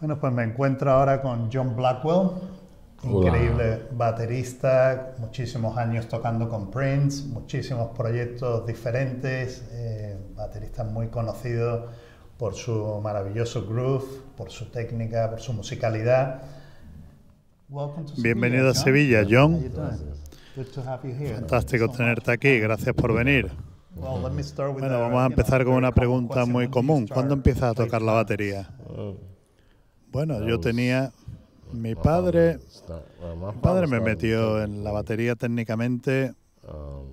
Bueno, pues me encuentro ahora con John Blackwell, increíble baterista, muchísimos años tocando con Prince, muchísimos proyectos diferentes, eh, baterista muy conocido por su maravilloso groove, por su técnica, por su musicalidad. Bienvenido a Sevilla, John. Fantástico tenerte aquí, gracias por venir. Bueno, vamos a empezar con una pregunta muy común. ¿Cuándo empiezas a tocar la batería? Oh. Bueno, yo tenía... Mi padre, mi padre me metió en la batería técnicamente um,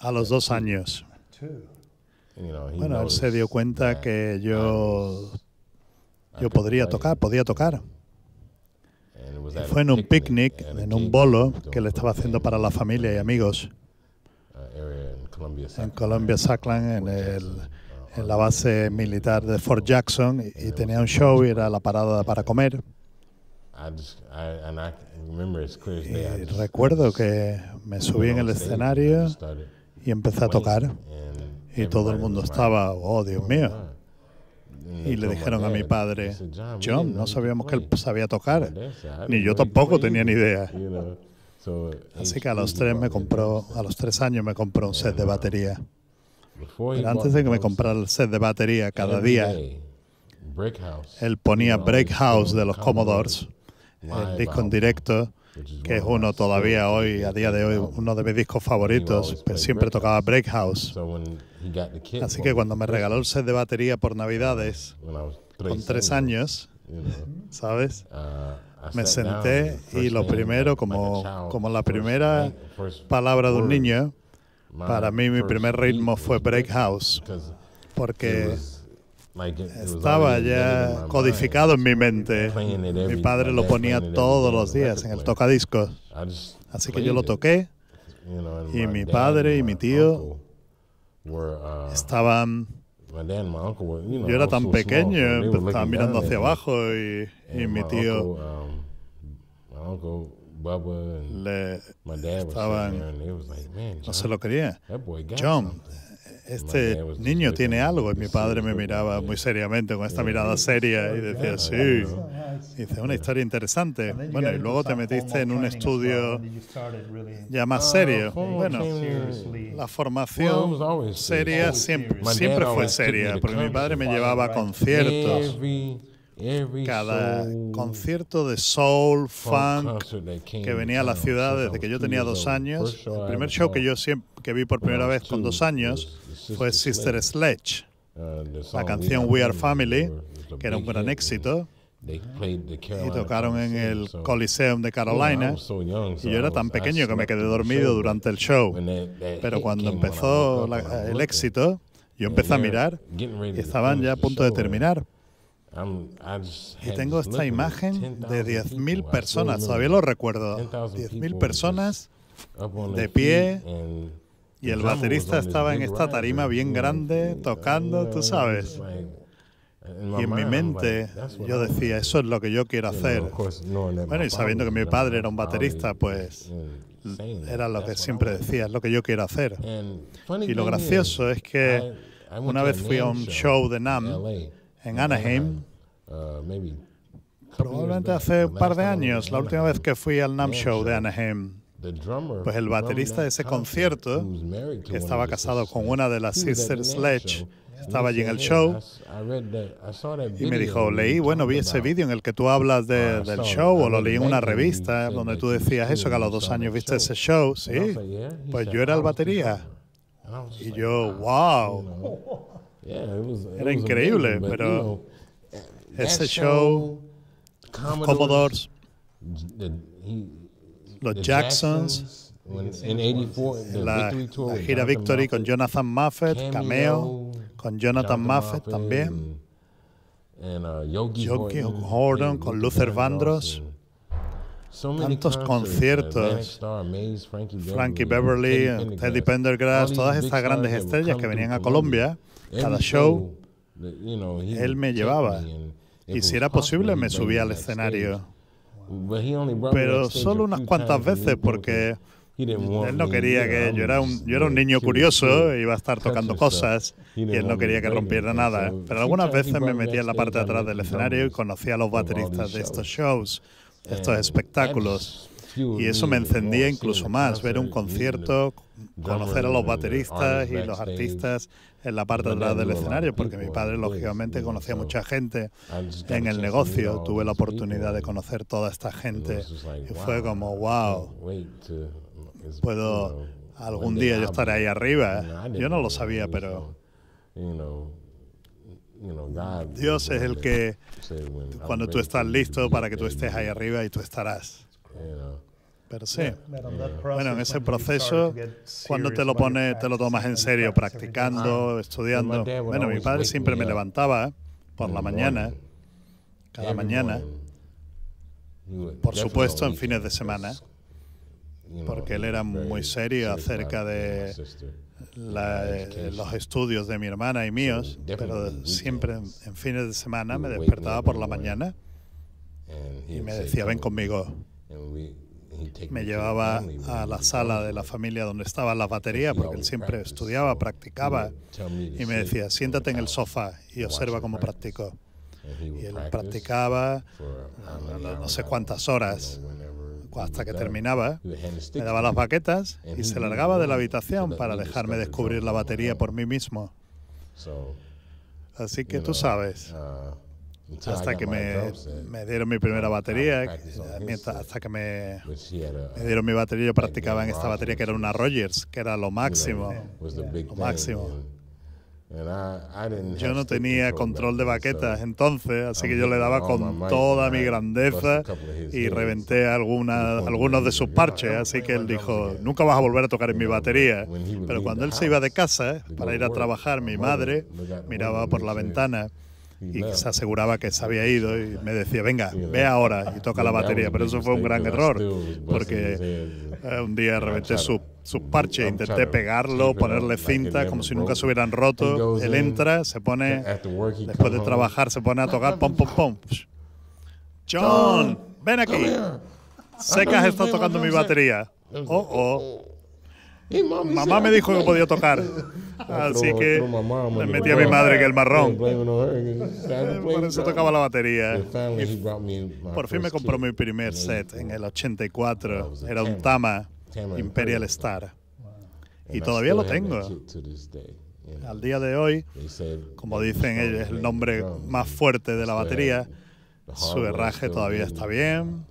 a los dos años. Bueno, él se dio cuenta que yo, yo podría tocar, podía tocar. fue en un picnic, en un bolo que le estaba haciendo para la familia y amigos uh, en Colombia, Saclan, en el en la base militar de Fort Jackson y, tenía un show y era la parada para comer. Y recuerdo que me subí en el escenario y empecé a tocar y todo el mundo estaba, oh, oh Dios mío. Y le dijeron a mi padre, John, no sabíamos que él sabía tocar, ni yo tampoco tenía ni idea. Así que a los tres me compró, a los tres años me compró un set de batería antes de que me comprara el set de batería cada día, él ponía Break House de los Commodores, el disco en directo, que es uno todavía hoy, a día de hoy, uno de mis discos favoritos, pero siempre tocaba Break House. Así que cuando me regaló el set de batería por Navidades, uh, con tres años, ¿sabes? Uh, me senté y lo primero, como, como la primera palabra de un niño, para mí mi primer ritmo fue Break House, porque estaba ya codificado en mi mente. Mi padre lo ponía todos los días en el tocadiscos. Así que yo lo toqué y mi padre y mi tío uh, estaban... Yo era tan pequeño, estaba mirando hacia abajo y mi tío um, le, estaban, no se lo quería John, este niño tiene algo. Y mi padre me miraba muy seriamente con esta mirada seria y oh, decía, sí, dice, una historia interesante. Bueno, y luego te metiste en un estudio ya más uh, serio. Bueno, la formación seria siempre, siempre fue seria, porque mi padre me llevaba a conciertos cada concierto de soul, funk que venía a la ciudad desde que yo tenía dos años. El primer show que yo siempre, que vi por primera vez con dos años fue Sister Sledge, uh, la canción We Are Family, que era un gran éxito. Y tocaron en el Coliseum de Carolina. Y yo era tan pequeño que me quedé dormido durante el show. Pero cuando empezó el éxito, yo empecé a mirar y estaban ya a punto de terminar. Y tengo esta imagen de 10.000 personas, todavía lo recuerdo, 10.000 personas de pie y el baterista estaba en esta tarima bien grande tocando, tú sabes. Y en mi mente yo decía, eso es lo que yo quiero hacer. Bueno, y sabiendo que mi padre era un baterista, pues era lo que siempre decía, es lo que yo quiero hacer. Y lo gracioso es que una vez fui a un show de NAM en Anaheim. Probablemente hace un par de años, la última vez que fui al NAM Show de Anaheim. Pues el baterista de ese concierto, que estaba casado con una de las Sisters Sledge, estaba allí en el show y me dijo, leí, bueno, vi ese vídeo en el que tú hablas del show o lo leí en una revista donde tú decías eso, que a los dos años viste ese show, sí, pues yo era el oh, batería. Y yo, wow. Era increíble, pero ese show, Commodores, los Jacksons, la, gira Victory con Jonathan Muffet cameo, con Jonathan Muffet también, uh, Yogi, con Luther Vandross. tantos uh, conciertos, Frankie Beverly, Teddy Pendergrass, todas estas grandes estrellas que venían a Colombia cada show, eh, él me llevaba. Y si era posible, me subía al escenario. Pero solo unas cuantas veces porque él no quería que yo era un yo era un niño curioso, iba a estar tocando cosas y él no quería que rompiera nada. Pero algunas veces me metía en la parte de atrás del escenario y conocía a los bateristas de estos shows, estos espectáculos. Y eso me encendía incluso más, ver un concierto, conocer a los bateristas y los artistas en la parte de atrás del escenario, porque mi padre lógicamente conocía mucha gente en el negocio, tuve la oportunidad de conocer toda esta gente y fue como, wow, puedo algún día yo estaré ahí arriba. Yo no lo sabía, pero... Dios es el que cuando tú estás listo para que tú estés ahí arriba y tú estarás. Pero sí. Eh, bueno, en ese proceso, cuando te lo pones, te lo tomas en serio, practicando, ah. estudiando. Bueno, mi padre siempre me levantaba por la mañana, cada mañana. Por supuesto, en fines de semana, porque él era muy serio acerca de eh, los estudios de mi hermana y míos, pero siempre en fines de semana me despertaba por la mañana y me decía, ven conmigo me llevaba a la sala de la familia donde estaba la batería, porque él siempre estudiaba, practicaba, y me decía, siéntate en el sofá y observa cómo practico. Y él practicaba no sé cuántas horas hasta que terminaba, me daba las baquetas y se largaba de la habitación para dejarme descubrir la batería por mí mismo. Así que tú sabes, uh, hasta que me, dieron mi primera batería, hasta que me, dieron mi batería, yo practicaba en esta batería que era una Rogers, que era lo máximo, máximo. Yo no tenía control de baquetas entonces, así que yo le daba con toda mi grandeza y reventé algunos de sus parches, así que él dijo, nunca vas a volver a tocar en mi batería. Pero cuando él se iba de casa para ir a trabajar, mi madre miraba por la ventana y se aseguraba que se había ido y me decía, venga, ve ahora y toca la batería. Pero eso fue un gran error, pues, pues, porque eh, un día reventé su, parche, intenté pegarlo, ponerle cinta, como si nunca se hubieran roto. Él entra, se pone, después de trabajar, se pone a tocar, pom, pom, pom. John, ven aquí. Sé que has estado tocando mi batería. Oh, oh mamá me dijo que podía tocar. Así que le metí a mi madre que el marrón. Por eso tocaba la batería. por fin me compró mi primer set en el 84. Era un Tama Imperial Star. Y todavía lo tengo. Al día de hoy, como dicen ellos, es el nombre más fuerte de la batería. Su herraje todavía está bien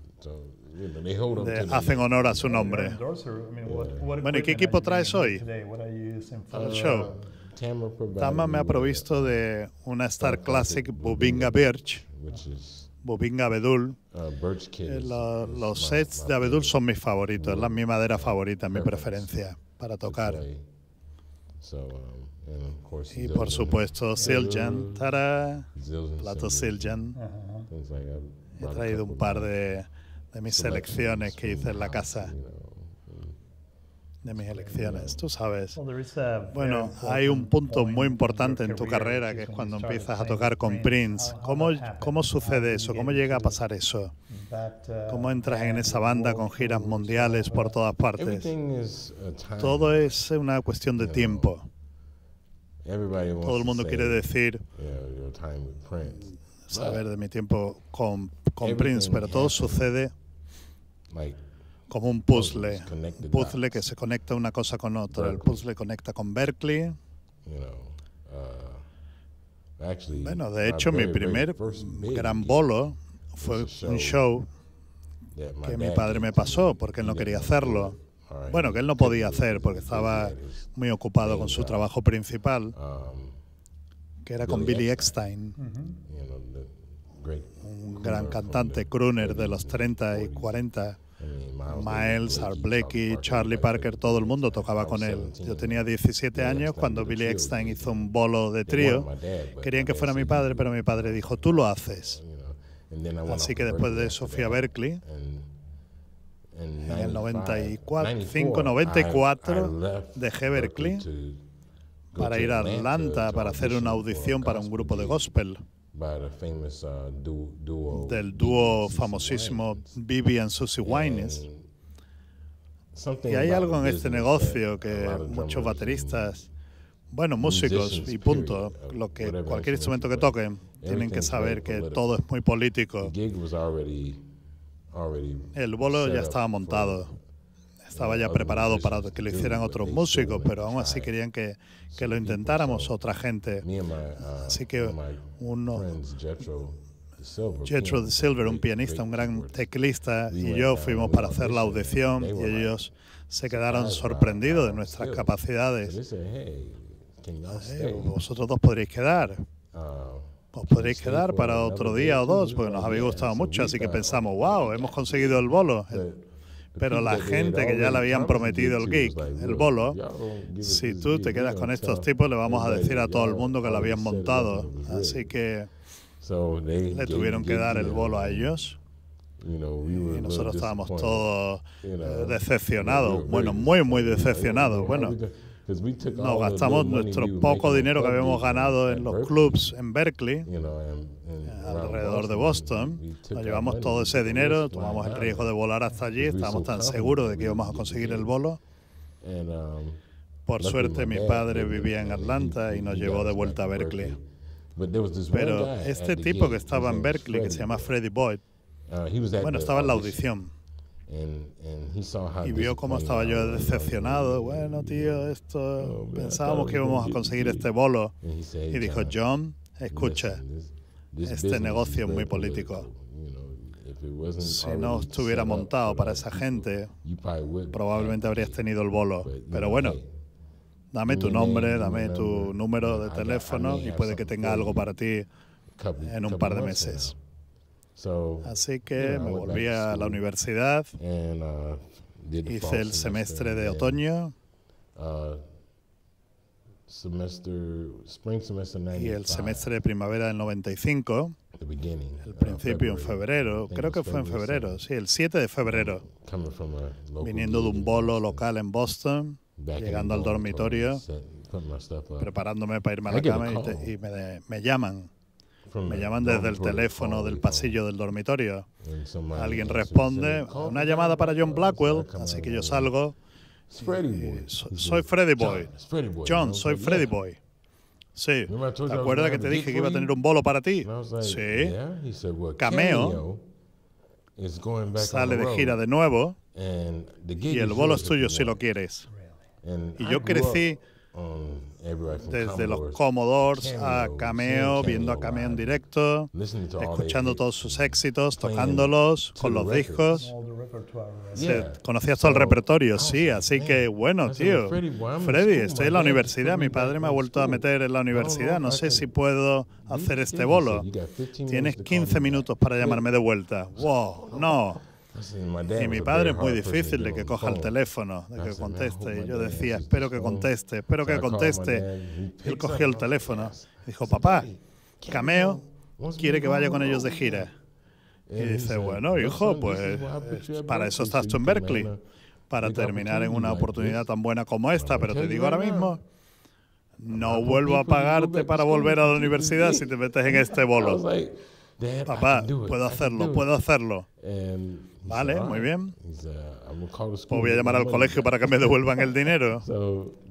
hacen honor a su eh, nombre. Bueno, ¿y qué equipo traes hoy para ah, el show? Tama me ha provisto de una Star Classic Bubinga Birch, Bubinga Abedul. Uh, eh, los sets de Abedul son mis favoritos, es mi madera favorita, mi preferencia para tocar. Um, y por supuesto, Siljan, tará, plato Siljan. He traído un par de de mis elecciones que hice en la casa. De mis elecciones, tú sabes. Bueno, hay un punto muy importante en tu carrera que es cuando empiezas a tocar con Prince. ¿Cómo, cómo sucede eso? ¿Cómo llega a pasar eso? Uh, ¿Cómo entras en esa banda con giras uh, mundiales por todas partes? Uh, todo es una cuestión de tiempo. Todo el mundo quiere decir saber de mi tiempo con, con Prince, pero todo sucede como un puzzle, un puzzle que se conecta una cosa con otra. El puzzle conecta con Berkeley. Uh, bueno, de hecho, mi primer gran bolo fue un show que mi padre me pasó porque él no quería hacerlo. Bueno, que él no podía hacer porque estaba muy ocupado con su trabajo principal, um, que era con Billy Eckstein un gran cantante, crooner de los 30 y 40. Eh, Miles, Art Charlie Parker, todo el mundo tocaba con él. Yo tenía 17 años cuando Billy Eckstein hizo un bolo de trío. Querían que fuera mi padre, pero mi padre dijo, tú lo haces. Así que después de Sofía Berkeley. En el 95, 94 dejé Berkeley para ir a Atlanta para hacer una audición para un grupo de gospel. Uh, del dúo famosísimo Bibi y Susie Wines. Y hay algo en este negocio que muchos bateristas, bueno, músicos y punto, uh, lo que cualquier instrumento que toquen, tienen que saber que todo es muy político. El bolo ya estaba montado estaba ya preparado para que lo hicieran otros músicos, pero aún así querían que, que lo intentáramos otra gente. Así que uno, Jethro Silver, un pianista, un gran teclista, y yo fuimos para hacer la audición y ellos se quedaron sorprendidos de nuestras capacidades. vosotros dos podréis quedar. Os podréis quedar para otro día o dos, porque nos había gustado mucho, así que pensamos, wow, hemos conseguido el bolo. Pero la gente que ya le habían prometido el geek el bolo, oh, si tú te quedas con estos tipos, le vamos a decir a todo el mundo que lo habían montado. Así que le tuvieron que dar el bolo a ellos. Y nosotros estábamos todos eh, decepcionados, bueno, muy, muy decepcionados. Bueno, nos gastamos nuestro poco dinero que habíamos ganado en los clubs en Berkeley, eh, alrededor de Boston. Nos llevamos todo ese dinero, tomamos el riesgo de volar hasta allí, estábamos tan seguros de que íbamos a conseguir el bolo. Um, Por suerte mi padre vivía en Atlanta y nos llevó de vuelta a Berkeley. Pero este tipo que estaba en Berkeley, que se llama Freddie Boyd, uh, bueno, estaba en la audición. Y vio cómo estaba yo decepcionado. Bueno, tío, esto pensábamos que íbamos a conseguir este bolo. Y dijo, John, escucha, este negocio es muy político. Si no estuviera montado para esa gente, probablemente habrías tenido el bolo. Pero bueno, dame tu nombre, dame tu número de teléfono y puede que tenga algo para ti en un par de meses. Así que me volví a la universidad, uh, hice el semestre de otoño uh, y el semestre de primavera del 95, el principio en febrero, creo que fue en febrero, sí, el 7 de febrero, viniendo de un bolo local en Boston, llegando al dormitorio, preparándome para irme a la cama y, me llaman. Me llaman desde el teléfono del pasillo del dormitorio. Alguien responde, una llamada para John Blackwell, así que yo salgo. Eh, soy Freddy Boy. John, soy Freddy Boy. Sí. ¿Te acuerdas que te dije que iba a tener un bolo para ti? Sí. Cameo sale de gira de nuevo y el bolo es tuyo si lo quieres. Y yo crecí Um, desde los Commodores a Cameo, viendo a Cameo en directo, escuchando todos sus éxitos, tocándolos con los discos. conocías todo el repertorio, oh, sí, así que bueno, tío. Freddy, estoy en la universidad, mi padre me ha vuelto a meter en la universidad, no sé si puedo hacer este bolo. Tienes 15 minutos para llamarme de vuelta. Wow, no. Y mi padre es muy difícil de que coja el teléfono, de que ah, conteste. Y yo decía, espero que conteste, espero que ah, conteste. él cogió el teléfono. dijo, papá, Cameo quiere que vaya con ellos de gira. Y dice, bueno, hijo, pues, ah, pues para eso estás tú en Berkeley, para pues, terminar en una oportunidad pues. tan buena como esta. Pero te digo ahora mismo, no vuelvo a pagarte para volver a la universidad si te metes en este bolo. Papá, puedo hacerlo, puedo hacerlo. Vale, muy bien. Uh, pues voy a llamar al colegio para que me devuelvan el dinero.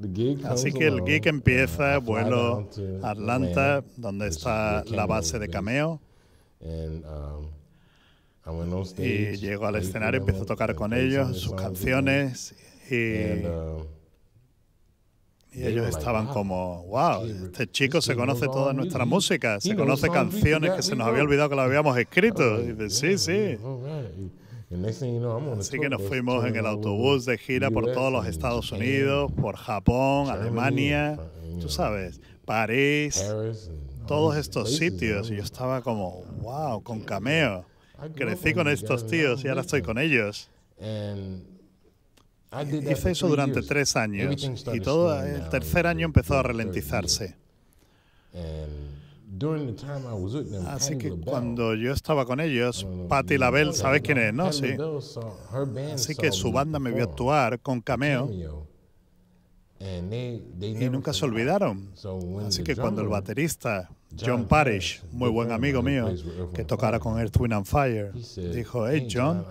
Así que el geek empieza, uh, vuelo a Atlanta, donde está la base de Cameo. Um, y llego al escenario, empiezo a tocar con ellos sus canciones y um, y ellos estaban como, wow, este chico se conoce toda nuestra música, se conoce canciones que se nos había olvidado que las habíamos escrito. Y dice, eh, sí, sí. Eh, Así que nos pues, fuimos en el autobús de gira por todos los Estados Unidos, por Japón, Alemania, tú sabes, París, eh, todos estos sitios. Y yo estaba como, wow, con cameo. Crecí con estos tíos y ahora estoy con ellos. Hice eso durante tres años y todo el tercer año empezó a ralentizarse. Así que cuando yo estaba con ellos, Patty LaBelle, ¿sabes quién es? No, sí. Así que su banda me vio actuar con cameo y nunca se olvidaron. Así que cuando el baterista John Parrish, muy buen amigo mío, que tocara con Earth, Wind and Fire, dijo, hey John,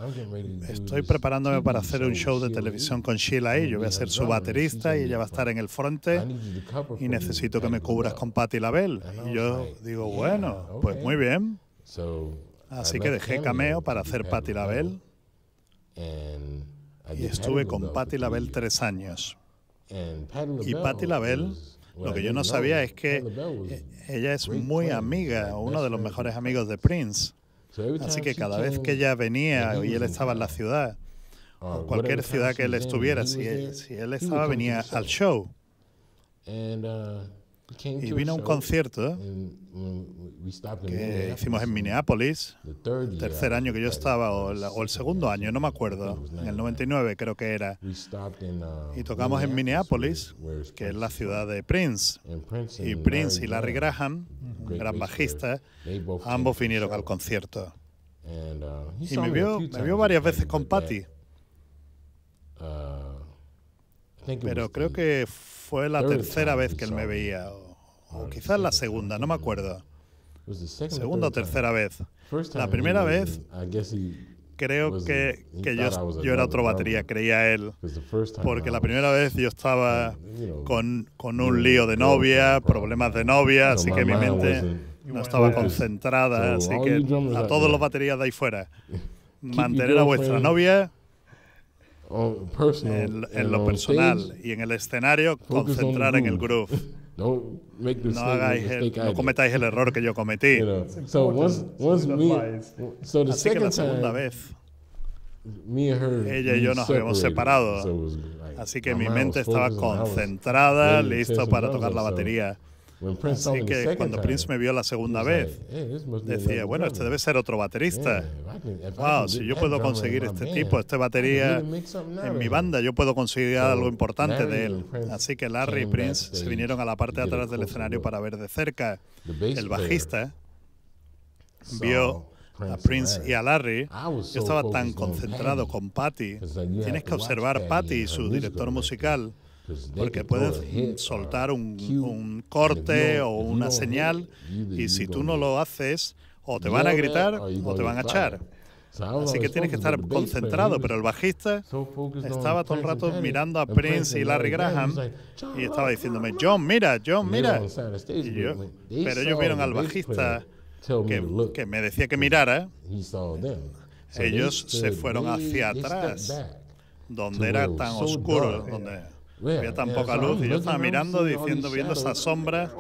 estoy preparándome para hacer un show de televisión con Sheila y Yo voy a ser su baterista y ella va a estar en el frente y necesito que me cubras con Patti LaBelle. Y yo digo, bueno, pues muy bien. Así que dejé Cameo para hacer Patti LaBelle y estuve con Patti LaBelle tres años. Y Patti LaBelle, lo que yo no sabía es que e-, ella es muy amiga, uno de los mejores amigos de Prince. Así que cada vez que ella venía y él estaba en la ciudad, uh, o cualquier ciudad que él estuviera, si e, si él estaba, venía al show. Uh, y vino a un concierto ¿eh? que hicimos en Minneapolis, el tercer año que yo estaba, o, el segundo año, no me acuerdo, en el 99 creo que era. Uh, y tocamos en Minneapolis, que es la ciudad de Prince. Y Prince y Larry Graham, gran bajista, ambos vinieron al concierto. Uh, y me vio, me vio varias veces con Patty. Uh, Pero creo que fue fue la tercera vez que él me veía, o, quizás la segunda, no me acuerdo. Segunda o tercera vez. La primera vez creo que, que yo, era otro batería, creía él. Porque la primera vez yo estaba con, con un lío de novia, problemas de novia, así que mi mente no estaba concentrada. Así que a todos los baterías de ahí fuera, mantener a vuestra novia en, lo personal y en el escenario, concentrar en el groove. no, no cometáis el error que yo cometí. Así que la segunda vez, ella y yo nos habíamos separado. Así que mi mente estaba concentrada, listo para tocar la batería. Así que cuando Prince me vio la segunda vez, decía, bueno, este debe ser otro baterista. Wow, si yo puedo conseguir este tipo, esta batería en mi banda, yo puedo conseguir algo importante de él. Así que Larry y Prince se vinieron a la parte de atrás del escenario para ver de cerca. El bajista vio a Prince y a Larry. Yo estaba tan concentrado con Patty. Tienes que observar Patty y su director musical. Pues Porque puedes uh, soltar un, corte o una señal y si tú no lo haces, o te van a gritar o te van a echar. Así que tienes que estar concentrado, pero el bajista estaba todo el rato mirando a Prince y Larry Graham y estaba diciéndome, John, mira, John, mira. yo, pero ellos vieron al bajista que, que, me decía que mirara. Ellos se fueron hacia atrás, donde era tan oscuro, donde había tan poca luz y yo estaba mirando, diciendo, viendo esa sombras.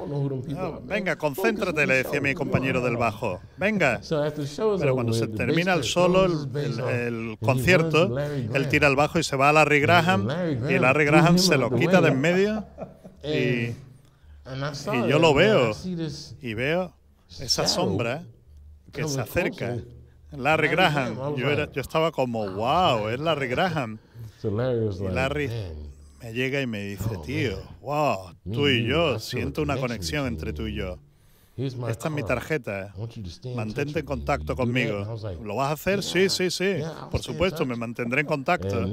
Ah, venga, concéntrate, le decía mi compañero del bajo. Venga. Este Pero cuando se termina el solo, el, concierto, él tira el bajo y se va a Larry Graham. Y Larry Graham se lo quita de en medio. Y, eh, y yo lo veo. Y veo esa sombra que se acerca. Larry Graham. Yo, era, yo estaba como, wow, es Larry Graham. Y Larry me llega y me dice, oh, tío, wow, tú y mm, yo, siento una conexión entre tú y yo. Esta es mi tarjeta. Eh. Mantente en contacto conmigo. ¿Lo vas a hacer? Sí, sí, sí. Por supuesto, me mantendré en contacto.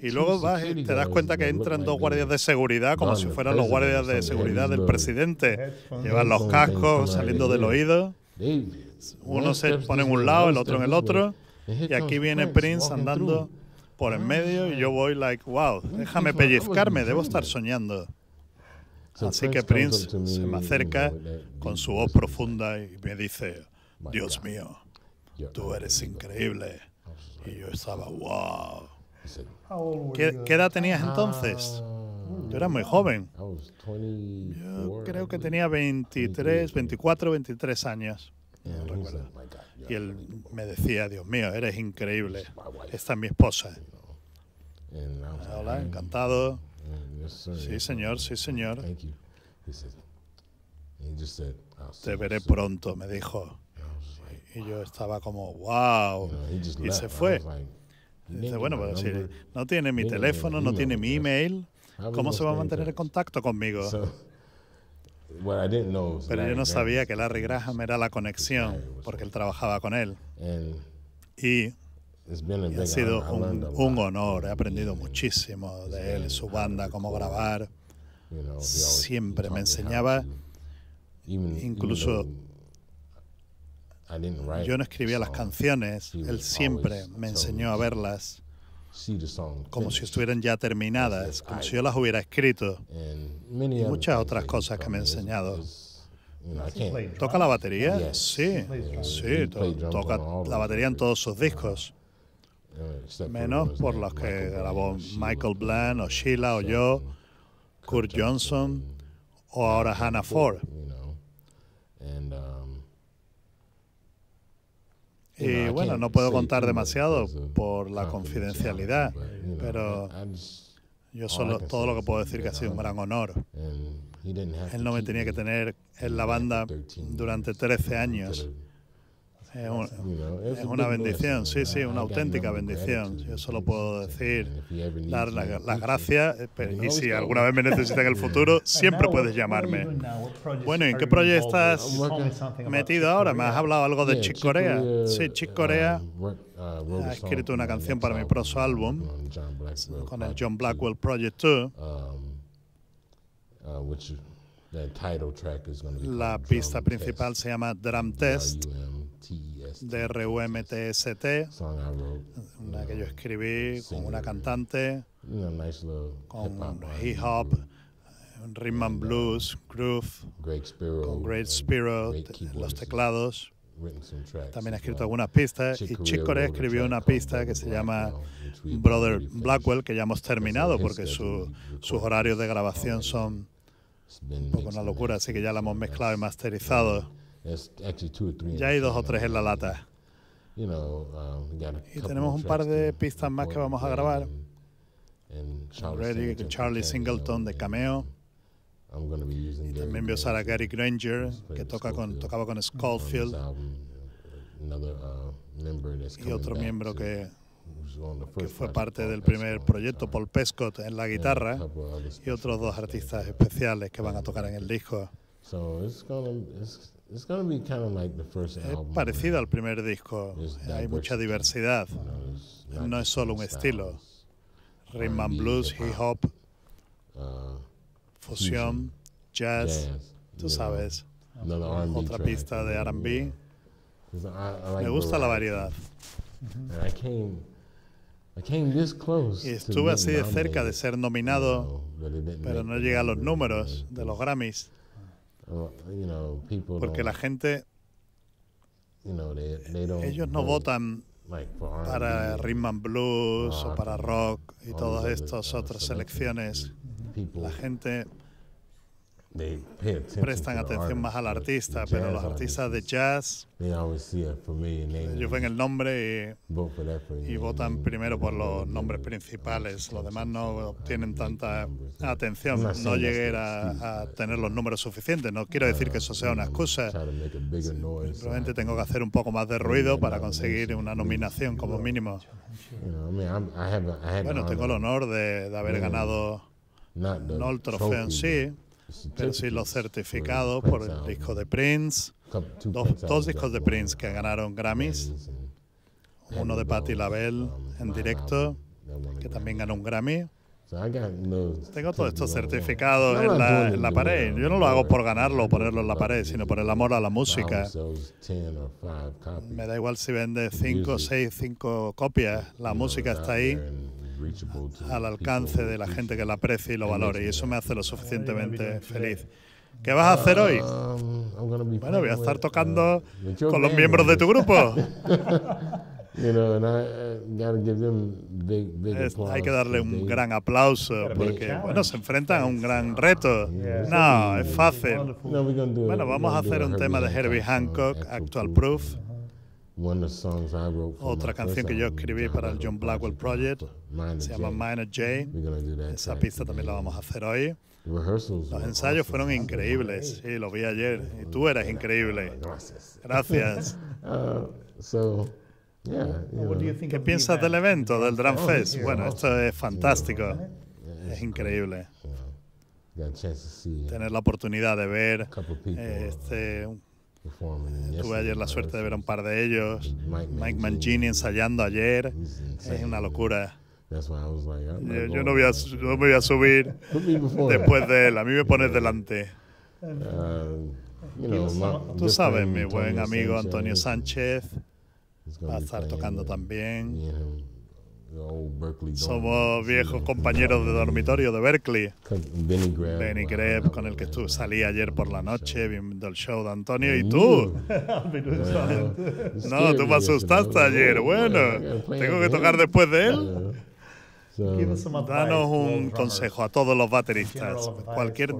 Y luego vas te das cuenta que entran dos guardias de seguridad como si fueran los guardias de seguridad del presidente. Llevan los cascos saliendo del oído. Uno se pone en un lado, el otro en el otro. Y aquí viene Prince andando por en medio y yo ah. voy like, wow, ah, déjame pellizcarme, debo estar soñando. Así que Prince se me acerca con su voz profunda y me dice, Dios mío, tú eres increíble. Y yo estaba, wow. ¿Qué, edad tenías entonces? Yo ah. era muy joven. Yo creo que tenía 23, 24, 23 años. Y él me decía, Dios mío, eres increíble. Esta es mi esposa. Hola, mm. encantado. Sí, señor, sí, señor. Te veré pronto, me dijo. Y yo estaba como, wow. Y se fue. dice, bueno, pues si no tiene mi teléfono, no tiene mi email, ¿cómo se va a mantener en contacto conmigo? Pero yo no sabía que Larry Graham era la conexión, porque él trabajaba con él. Y ha sido un, honor, he aprendido muchísimo de él, su banda, cómo grabar. Siempre me enseñaba, incluso yo no escribía las canciones, él siempre me enseñó a verlas como si estuvieran ya terminadas, como si yo las hubiera escrito muchas otras cosas que me he enseñado. ¿Toca la batería? Sí, sí, toca la batería en todos sus discos, menos por los que grabó Michael Bland o Sheila o yo, Kurt Johnson o ahora Hannah Ford. Um, y bueno, no puedo contar demasiado por la confidencialidad, pero yo oh, solo todo lo que puedo decir que ha sido un gran honor. Él no me tenía que tener en la banda durante 13 años. Es, una bendición, sí, sí, una auténtica bendición. Yo solo puedo decir, dar las gracias. Eh, y si alguna vez me necesitas en el futuro, siempre puedes llamarme. Bueno, ¿en qué proyecto estás metido ahora? Me has hablado algo de Chick Corea. Sí, Chick Corea. Um, He ah, escrito una canción para mi próximo álbum con el John Blackwell Project 2. Um, uh, La pista principal se llama Drum Test de RUMTST, e una que yo um, escribí con una cantante, con hip hop, rhythm and blues, um, groove, con Great Spirit, los teclados. También ha escrito algunas pistas y Chick Corea escribió una pista que se llama Brother Blackwell, que ya hemos terminado porque sus horarios de grabación son un poco una locura, así que ya la hemos mezclado y masterizado. Ya hay dos o tres en la lata. Um, y tenemos un par de pistas más que vamos a grabar. Ready, Charlie Singleton de Cameo. I'm going a be y también a Gary Granger, que toca con, tocaba con Schofield. Uh, uh, y otro miembro que, que fue parte del primer proyecto, Paul Pescott, en la guitarra. Y otros dos artistas especiales que van a tocar en el disco. Es parecido al uh, primer disco. Hay mucha diversidad. No es solo un estilo. Rhythm and blues, hip hop fusión, jazz, tú sabes. Otra pista de RB. Me gusta la variedad. Mm-hmm. Y estuve así de cerca de ser nominado, pero no llegué a los números de los Grammys. Porque la gente, ellos no votan para rhythm and blues o para rock y todas estas otras selecciones mm la gente prestan atención más al artista, pero los artistas de jazz, ellos ven el nombre y, votan primero por los nombres principales. Los demás no obtienen tanta atención, no llegué a, tener los números suficientes. No quiero decir que eso sea una excusa. Simplemente uh, tengo que hacer un poco más de ruido para conseguir una nominación como mínimo. Bueno, tengo el honor de, de haber ganado no el trofeo en sí, pero sí los certificados por el disco de Prince, dos, discos de Prince que ganaron Grammys, uno de Patti LaBelle en directo, que también ganó un Grammy. Tengo todos estos certificados en la, en la, pared. Yo no lo hago por ganarlo o ponerlo en la pared, sino por el amor a la música. Me da igual si vende 5, 6, 5 copias. La música está ahí al alcance de la gente que la aprecie y lo valore. Y eso me hace lo suficientemente feliz. ¿Qué vas a hacer hoy? Bueno, voy a estar tocando con los miembros de tu grupo. hay que darle un gran aplauso porque, bueno, se enfrentan a un gran reto. No, es fácil. Bueno, vamos a hacer un tema de Herbie Hancock, Actual Proof. Otra canción que yo escribí para el John Blackwell Project se llama Minor J. Esa pista también la vamos a hacer hoy. Los ensayos fueron increíbles, sí, lo vi ayer. Y tú eras increíble. Ah, gracias. Gracias. Uh, ¿Qué piensas del evento, del Drum oh, Fest? Bueno, esto es fantástico. Es increíble. Tener la oportunidad de ver este, Tuve ayer la suerte de ver a un par de ellos. Mike Mangini ensayando ayer. Es una locura. Yo, no, voy no me voy a subir después de él. A mí me pones delante. Uh, Tú sabes, mi buen amigo Antonio Sánchez va a estar tocando uh, también. Somos viejos compañeros de dormitorio de Berkeley. Benny Greb, con el que tú salí ayer por la noche viendo el show de Antonio, y tú. Uh. no, tú me asustaste ayer. Bueno, tengo que tocar después de él. Danos un consejo a todos los bateristas, cualquier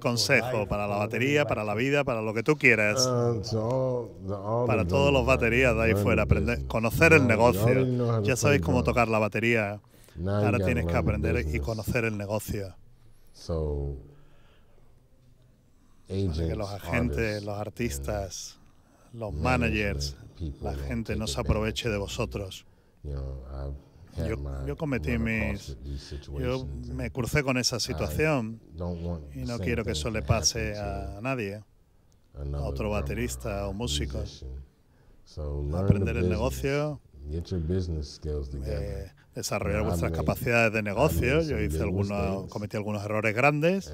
consejo para la batería, para la vida, para lo que tú quieras. Uh, para todos los baterías de ahí fuera, aprender, conocer el negocio. Ya sabéis cómo tocar la batería. Ahora tienes que aprender y conocer el negocio. Así que los agentes, los artistas, los managers, la gente no se aproveche de vosotros. Yo, cometí mis... Yo me crucé con esa situación y no quiero que eso le pase a nadie, a otro baterista o músico. Aprender el negocio, eh, desarrollar vuestras capacidades de negocio. Yo hice algunos, cometí algunos errores grandes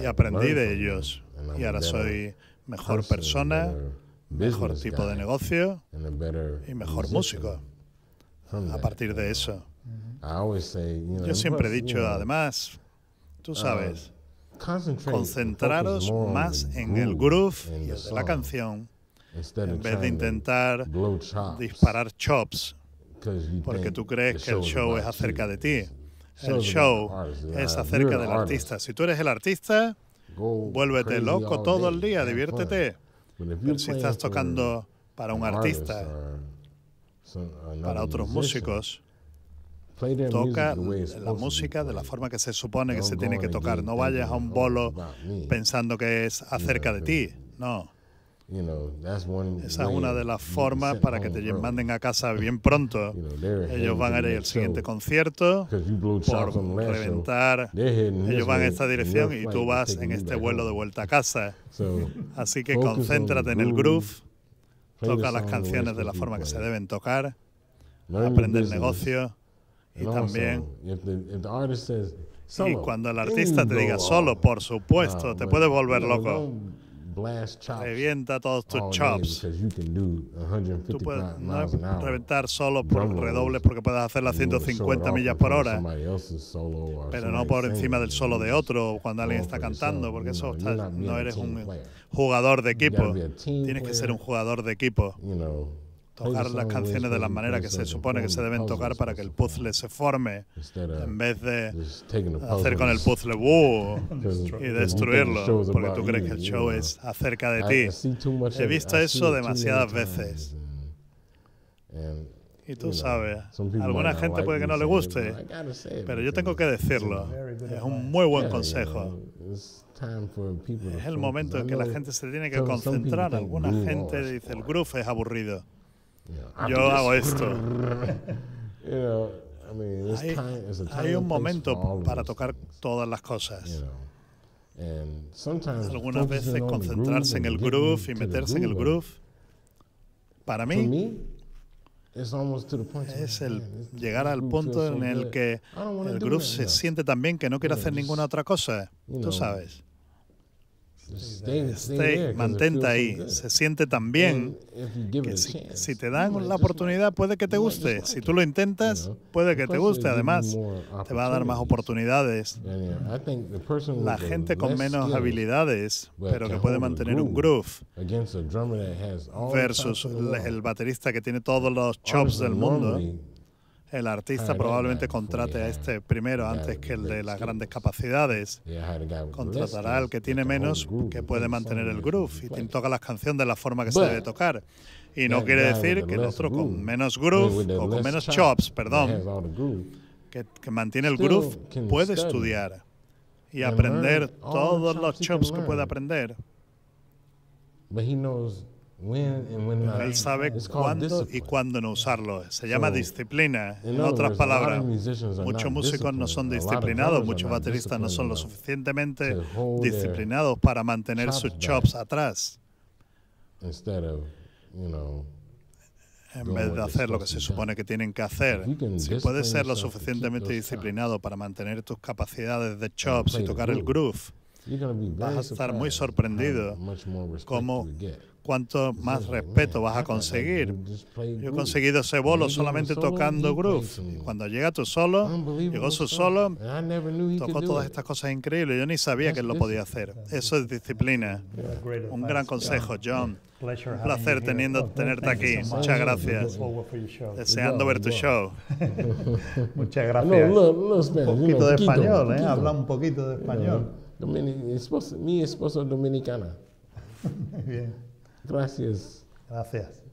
y aprendí de ellos. Y ahora soy mejor persona, mejor tipo de negocio y mejor músico a partir de eso. Yo siempre he dicho, además, tú uh, sabes, concentraros más en el groove y la canción en vez de intentar disparar chops, porque tú crees que el show es acerca de ti. El show es acerca del artista. Si tú eres el artista, vuélvete loco todo el día, diviértete. Pero si estás tocando para un artista uh, para otros músicos, toca la música de la forma que se supone que se tiene que tocar. No vayas a un bolo pensando que es acerca de ti. No. Esa es una de las formas para que te manden a casa bien pronto. Ellos van a ir al siguiente concierto por reventar. Ellos van en esta dirección y tú vas en este vuelo de vuelta a casa. Así que concéntrate en el groove toca las canciones de la forma que se deben tocar, aprende el negocio y también... Y cuando el artista te diga solo, por supuesto, ah, te puedes volver loco. Revienta todos tus chops. Tú puedes reventar solo por redobles porque puedes hacer las 150 millas por hora, pero no por encima del solo de otro cuando alguien está cantando, porque eso no eres un jugador de equipo. Tienes que ser un jugador de equipo tocar las canciones de la manera que se supone que se deben tocar para que el puzzle se forme, en vez de hacer con el puzzle y destruirlo, porque tú crees que el show es acerca de ti. He visto eso demasiadas veces. Uh, y tú sabes, alguna gente puede que no le guste, pero yo tengo que decirlo. Es un muy buen consejo. Es el momento en que la gente se tiene que concentrar. Alguna gente dice, el groove es aburrido. Yo hago esto. hay, un momento para tocar todas las cosas. Algunas veces concentrarse en el groove y meterse en el groove. Para mí, es el llegar al punto en el que el groove se siente tan bien que no quiere hacer ninguna otra cosa. Tú sabes. Pues, mantente ahí. se siente tan bien eh, eh, que si, te dan la oportunidad puede que te guste. si tú lo intentas, puede que te guste. Además, te va a dar más oportunidades. La gente con menos habilidades, pero que puede mantener un groove, versus el baterista que tiene todos los chops del mundo el artista probablemente contrate a este primero antes que el de las grandes capacidades. Contratará al que tiene menos, que puede mantener el groove y toca las canciones de la forma que se debe tocar. Y no quiere decir que el otro con menos groove o con menos chops, perdón, que, que mantiene el groove, puede estudiar y aprender todos los chops que puede aprender. Él sabe cuándo y cuándo no usarlo. Se llama disciplina. En otras palabras, muchos músicos no son disciplinados, muchos bateristas no son lo suficientemente disciplinados para mantener sus chops atrás. En vez de hacer lo que se supone que tienen que hacer, si puedes ser lo suficientemente disciplinado para mantener tus capacidades de chops y tocar el groove, vas a estar muy sorprendido cómo cuánto más respeto vas a conseguir. Yo he conseguido ese bolo solamente tocando groove. Cuando llega tu solo, llegó su solo, tocó todas estas cosas increíbles. Yo ni sabía que él lo podía hacer. Eso es disciplina. Un gran consejo, John. Un placer teniendo, tenerte aquí. Muchas gracias. Deseando ver tu show. Muchas gracias. Un poquito de español, ¿eh? Habla un poquito de español. mi esposa dominicana. Bien. Graças. Gracias.